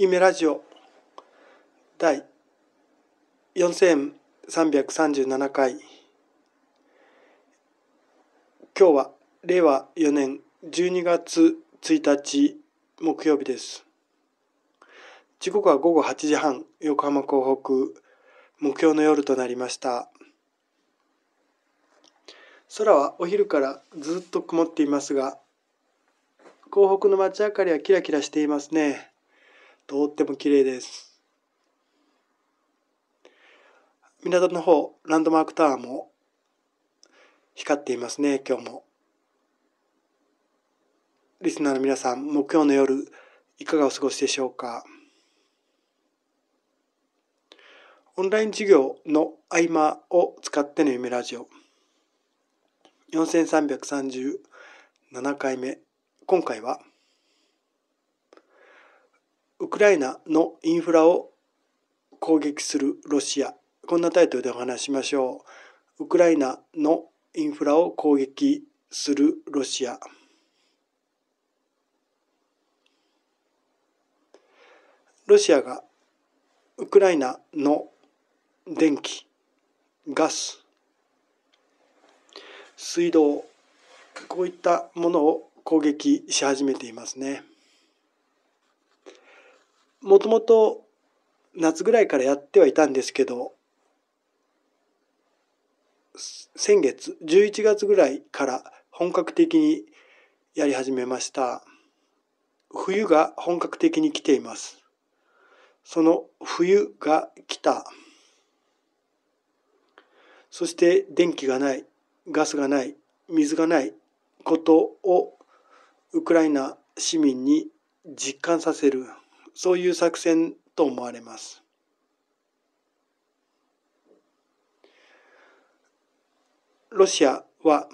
夢ラジオ第4337回今日は令和4年12月1日木曜日です時刻は午後8時半横浜港北目標の夜となりました空はお昼からずっと曇っていますが港北の街明かりはキラキラしていますねとっても綺麗です。港の方、ランドマークタワーも光っていますね、今日も。リスナーの皆さん、木曜の夜、いかがお過ごしでしょうか。オンライン授業の合間を使っての夢ラジオ。4337回目。今回は、ウクライナのインフラを攻撃するロシアこんなタイトルでお話しましょうウクライナのインフラを攻撃するロシアロシアがウクライナの電気ガス水道こういったものを攻撃し始めていますね。もともと夏ぐらいからやってはいたんですけど先月11月ぐらいから本格的にやり始めました冬が本格的に来ていますその冬が来たそして電気がないガスがない水がないことをウクライナ市民に実感させる。そういう作戦と思われます。ロシアは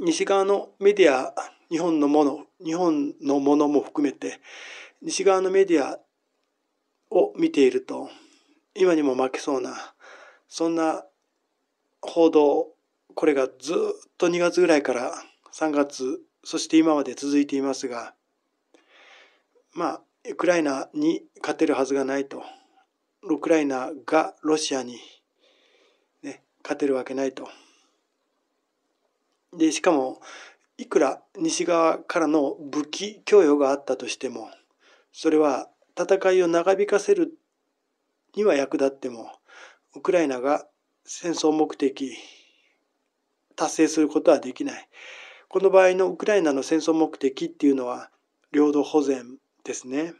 西側のメディア日本のもの日本のものも含めて西側のメディアを見ていると今にも負けそうなそんな報道これがずっと2月ぐらいから3月そして今まで続いていますがまあ、ウクライナに勝てるはずがないと。ウクライナがロシアに、ね、勝てるわけないと。で、しかも、いくら西側からの武器供与があったとしても、それは戦いを長引かせるには役立っても、ウクライナが戦争目的達成することはできない。この場合のウクライナの戦争目的っていうのは、領土保全ですね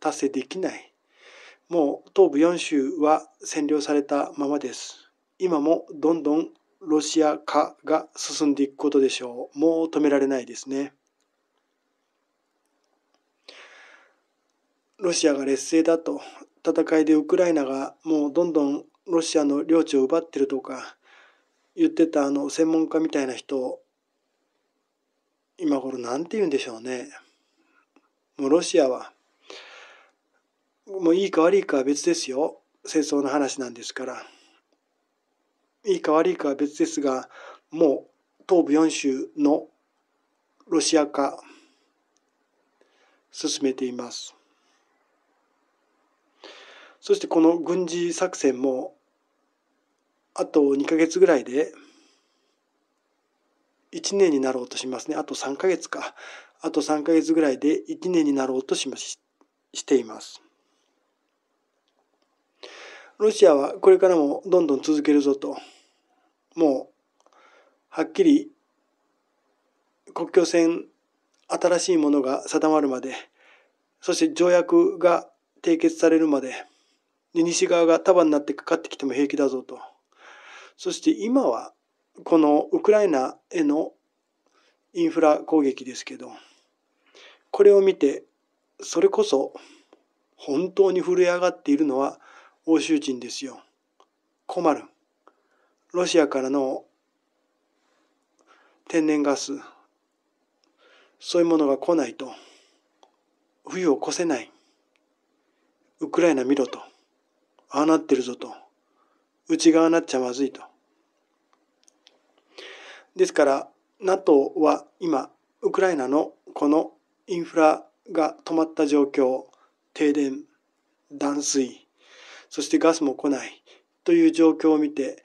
達成できないもう東部4州は占領されたままです今もどんどんロシア化が進んでいくことでしょうもう止められないですねロシアが劣勢だと戦いでウクライナがもうどんどんロシアの領地を奪ってるとか言ってたあの専門家みたいな人今頃何て言うんでしょうね。もうロシアは、もういいか悪いかは別ですよ。戦争の話なんですから。いいか悪いかは別ですが、もう東部4州のロシア化、進めています。そしてこの軍事作戦も、あと2か月ぐらいで、1年になろうとしますね。あと3か月か。あと3ヶ月ぐらいで1年になろうとししています。ロシアはこれからもどんどん続けるぞと、もうはっきり国境線新しいものが定まるまで、そして条約が締結されるまで、西側が束になってかかってきても平気だぞと。そして今はこのウクライナへのインフラ攻撃ですけどこれを見てそれこそ本当に震え上がっているのは欧州人ですよ。困る。ロシアからの天然ガス、そういうものが来ないと、冬を越せない。ウクライナ見ろと。ああなってるぞと。内側なっちゃまずいと。ですから、NATO は今、ウクライナのこのインフラが止まった状況、停電、断水、そしてガスも来ないという状況を見て、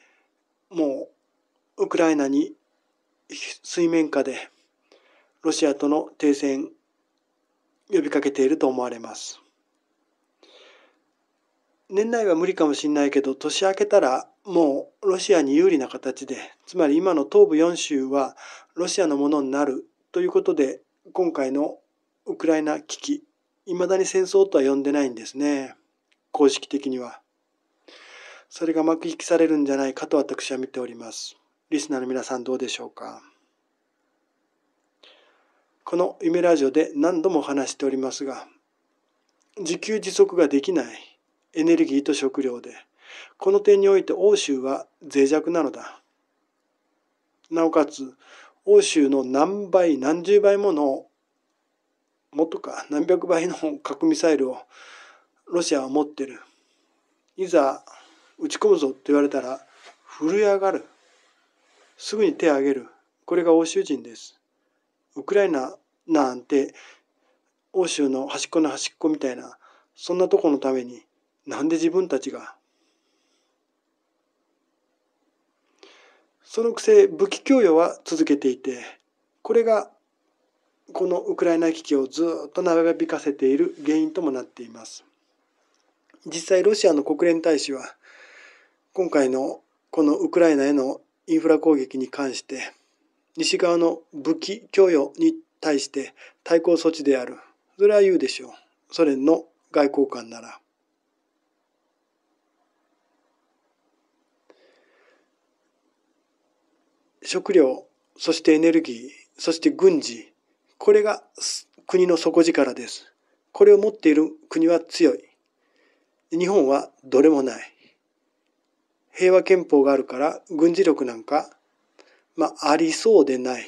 もうウクライナに水面下でロシアとの停戦呼びかけていると思われます。年内は無理かもしれないけど年明けたらもうロシアに有利な形でつまり今の東部4州はロシアのものになるということで今回のウクライナ危機、いまだに戦争とは呼んでないんですね。公式的には。それが幕引きされるんじゃないかと私は見ております。リスナーの皆さんどうでしょうか。この夢ラジオで何度も話しておりますが、自給自足ができないエネルギーと食料で、この点において欧州は脆弱なのだ。なおかつ、欧州の何倍何十倍ものもっとか何百倍の核ミサイルをロシアは持ってるいざ撃ち込むぞって言われたら震え上がるすぐに手を挙げるこれが欧州人ですウクライナなんて欧州の端っこの端っこみたいなそんなとこのためになんで自分たちがそのくせ武器供与は続けていてこれがこのウクライナ危機をずっと長引かせている原因ともなっています。実際ロシアの国連大使は今回のこのウクライナへのインフラ攻撃に関して西側の武器供与に対して対抗措置であるそれは言うでしょうソ連の外交官なら。食料そしてエネルギーそして軍事これが国の底力です。これを持っている国は強い。日本はどれもない。平和憲法があるから軍事力なんか、まあ、ありそうでない。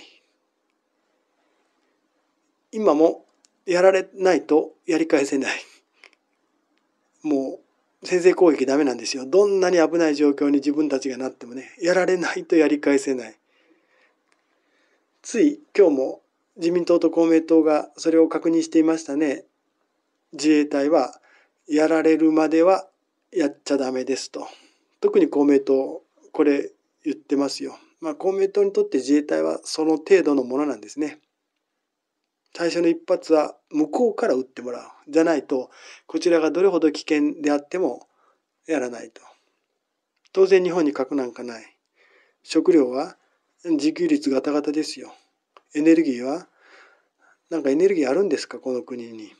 今もやられないとやり返せない。もう先制攻撃ダメなんですよ。どんなに危ない状況に自分たちがなってもね、やられないとやり返せない。つい今日も自民党と公明党がそれを確認していましたね。自衛隊はやられるまではやっちゃダメですと。特に公明党、これ言ってますよ。まあ、公明党にとって自衛隊はその程度のものなんですね。最初の一発は向こうから撃ってもらう。じゃないと、こちらがどれほど危険であってもやらないと。当然日本に核なんかない。食料は自給率ガタガタですよ。エネルギーはなんかエネルギーあるんですかこの国に。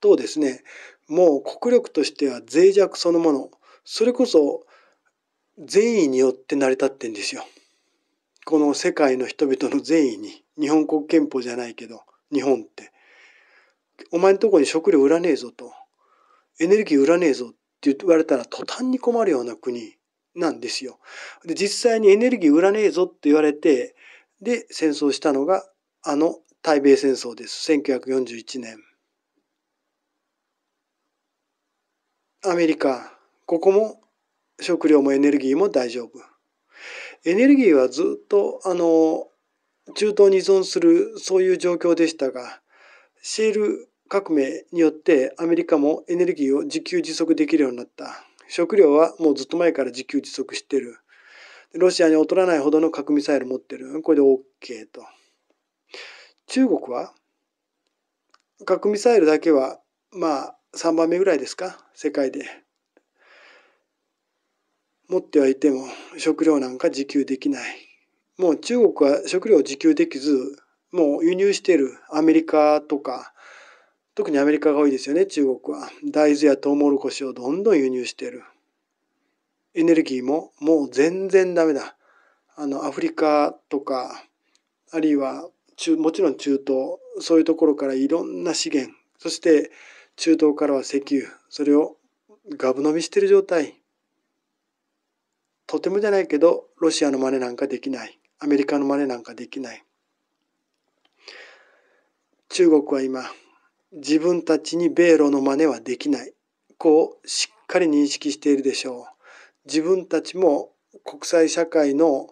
とですねもう国力としては脆弱そのものそれこそ善意によって成り立ってんですよ。この世界の人々の善意に日本国憲法じゃないけど日本って。お前のとこに食料売らねえぞとエネルギー売らねえぞって言われたら途端に困るような国なんですよ。で実際にエネルギー売らねえぞって言われてで戦争したのがあの対米戦争です。1941年。アメリカ、ここも食料もエネルギーも大丈夫。エネルギーはずっとあの中東に依存するそういう状況でしたが、シェール革命によってアメリカもエネルギーを自給自足できるようになった。食料はもうずっと前から自給自足してる。ロシアに劣らないほどの核ミサイル持ってる。これで OK と。中国は核ミサイルだけはまあ3番目ぐらいですか世界で。持ってはいても食料なんか自給できない。もう中国は食料を自給できず、もう輸入しているアメリカとか、特にアメリカが多いですよね、中国は。大豆やトウモロコシをどんどん輸入している。エネルギーももう全然ダメだ。あの、アフリカとか、あるいは中、もちろん中東、そういうところからいろんな資源、そして中東からは石油、それをガブ飲みしてる状態。とてもじゃないけど、ロシアの真似なんかできない。アメリカの真似なんかできない。中国は今、自分たちに米ロの真似はできない。こう、しっかり認識しているでしょう。自分たちも国際社会の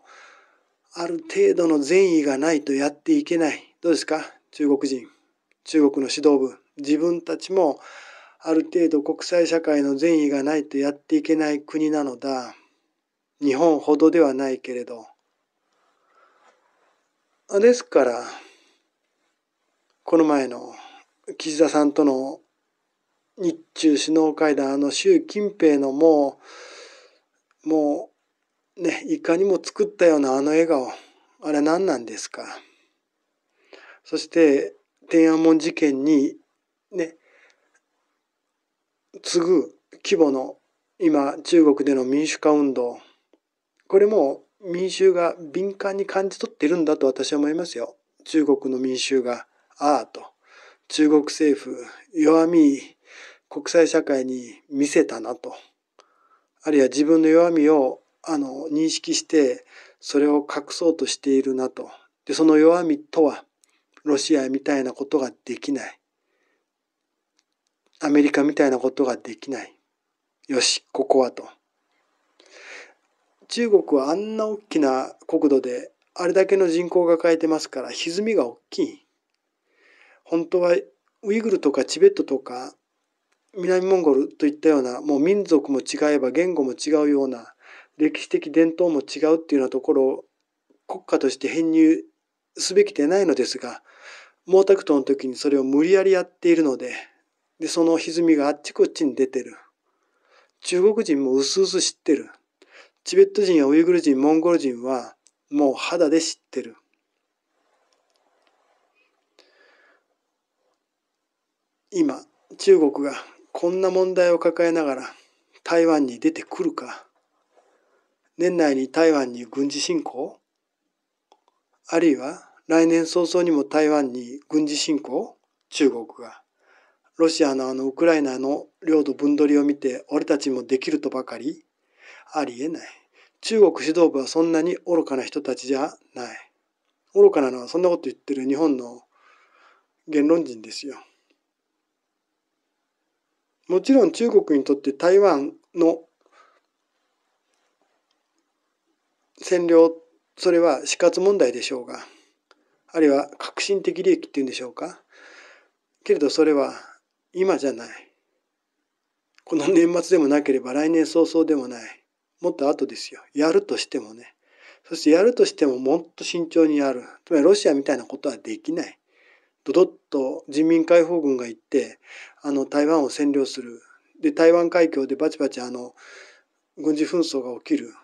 ある程度の善意がないとやっていけない。どうですか中国人、中国の指導部。自分たちもある程度国際社会の善意がないとやっていけない国なのだ。日本ほどではないけれど。ですから、この前の岸田さんとの日中首脳会談、あの習近平のもう、もうねいかにも作ったようなあの笑顔あれ何なんですかそして天安門事件にね次ぐ規模の今中国での民主化運動これも民衆が敏感に感じ取っているんだと私は思いますよ中国の民衆がああと中国政府弱み国際社会に見せたなと。あるいは自分の弱みをあの認識してそれを隠そうとしているなとでその弱みとはロシアみたいなことができないアメリカみたいなことができないよしここはと中国はあんな大きな国土であれだけの人口が抱えてますから歪みが大きい本当はウイグルとかチベットとか南モンゴルといったようなもう民族も違えば言語も違うような歴史的伝統も違うっていうようなところを国家として編入すべきでないのですが毛沢東の時にそれを無理やりやっているのででその歪みがあっちこっちに出てる中国人もうすうす知ってるチベット人やウイグル人モンゴル人はもう肌で知ってる今中国がこんな問題を抱えながら台湾に出てくるか年内に台湾に軍事侵攻あるいは来年早々にも台湾に軍事侵攻中国がロシアのあのウクライナの領土分取りを見て俺たちもできるとばかりありえない中国指導部はそんなに愚かな人たちじゃない愚かなのはそんなこと言ってる日本の言論人ですよ。もちろん中国にとって台湾の占領それは死活問題でしょうがあるいは革新的利益っていうんでしょうかけれどそれは今じゃないこの年末でもなければ来年早々でもないもっと後ですよやるとしてもねそしてやるとしてももっと慎重にやるつまりロシアみたいなことはできないドドッと人民解放軍が行ってあの台湾を占領するで台湾海峡でバチバチあの軍事紛争が起きる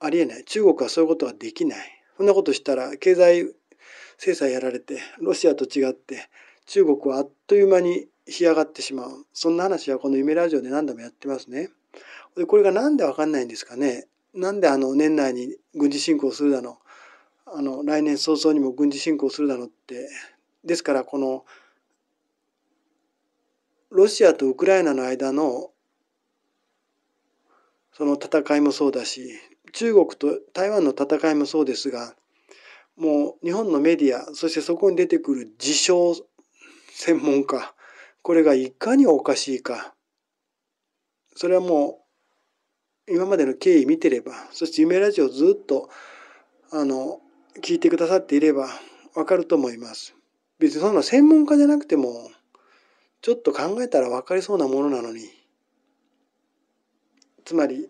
ありえない中国はそういうことはできないそんなことしたら経済制裁やられてロシアと違って中国はあっという間に干上がってしまうそんな話はこの夢ラジオで何度もやってますね。でこれが何で分かんないんですかねなんであの年内に軍事侵攻するだのあの来年早々にも軍事侵攻するだのってですからこのロシアとウクライナの間のその戦いもそうだし中国と台湾の戦いもそうですがもう日本のメディアそしてそこに出てくる自称専門家これがいかにおかしいかそれはもう今までの経緯見てればそして夢ラジオずっとあの聞いてくださっていればわかると思います。別にそんな専門家じゃなくても、ちょっと考えたら分かりそうなものなのに、つまり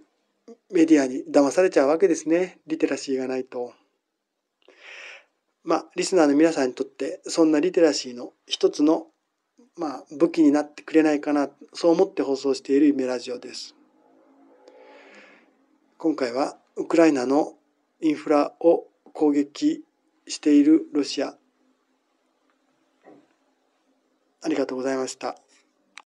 メディアに騙されちゃうわけですね。リテラシーがないと。まあ、リスナーの皆さんにとって、そんなリテラシーの一つの、まあ、武器になってくれないかな、そう思って放送している夢ラジオです。今回は、ウクライナのインフラを攻撃しているロシアありがとうございました。